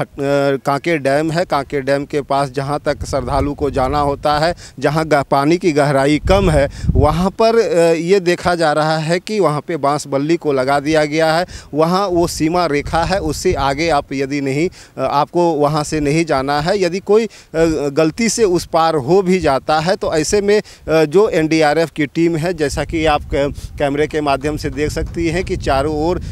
Kanker dam है Kanker dam के पास जहां तक श्रद्धालु को जाना होता है जहां पानी की गहराई कम है वहां पर ये देखा जा रहा है कि वहां पे बांस बल्ली को लगा दिया गया है वहां वो सीमा रेखा है उससे आगे आप यदि नहीं आपको वहां से नहीं जाना है यदि कोई गलती से उस पार हो भी जाता है तो ऐसे में जो एन की टीम है जैसा कि आप कैमरे के माध्यम से देख सकती हैं कि चारों ओर